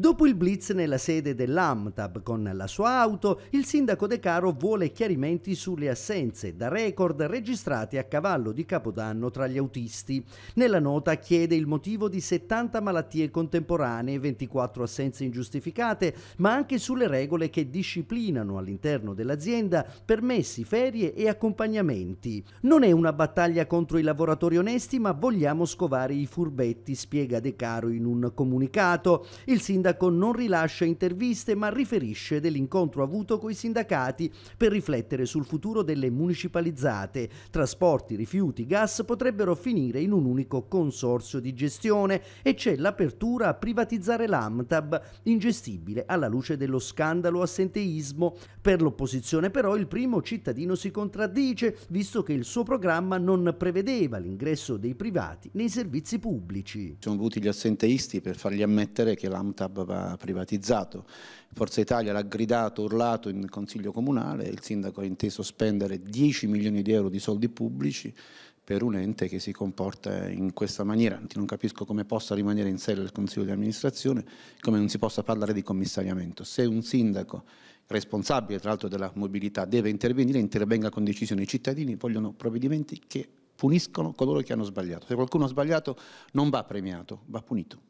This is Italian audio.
Dopo il blitz nella sede dell'AMTAB con la sua auto, il sindaco De Caro vuole chiarimenti sulle assenze da record registrate a cavallo di Capodanno tra gli autisti. Nella nota chiede il motivo di 70 malattie contemporanee, 24 assenze ingiustificate, ma anche sulle regole che disciplinano all'interno dell'azienda permessi, ferie e accompagnamenti. Non è una battaglia contro i lavoratori onesti, ma vogliamo scovare i furbetti, spiega De Caro in un comunicato. Il sindaco sindaco non rilascia interviste ma riferisce dell'incontro avuto con i sindacati per riflettere sul futuro delle municipalizzate. Trasporti, rifiuti, gas potrebbero finire in un unico consorzio di gestione e c'è l'apertura a privatizzare l'AMTAB, ingestibile alla luce dello scandalo assenteismo. Per l'opposizione però il primo cittadino si contraddice visto che il suo programma non prevedeva l'ingresso dei privati nei servizi pubblici. Sono voluti gli assenteisti per fargli ammettere che l'AMTAB aveva privatizzato. Forza Italia l'ha gridato, urlato in consiglio comunale, il sindaco ha inteso spendere 10 milioni di euro di soldi pubblici per un ente che si comporta in questa maniera. Non capisco come possa rimanere in sede il Consiglio di amministrazione, come non si possa parlare di commissariamento. Se un sindaco responsabile, tra l'altro, della mobilità deve intervenire, intervenga con decisione. I cittadini vogliono provvedimenti che puniscono coloro che hanno sbagliato. Se qualcuno ha sbagliato non va premiato, va punito.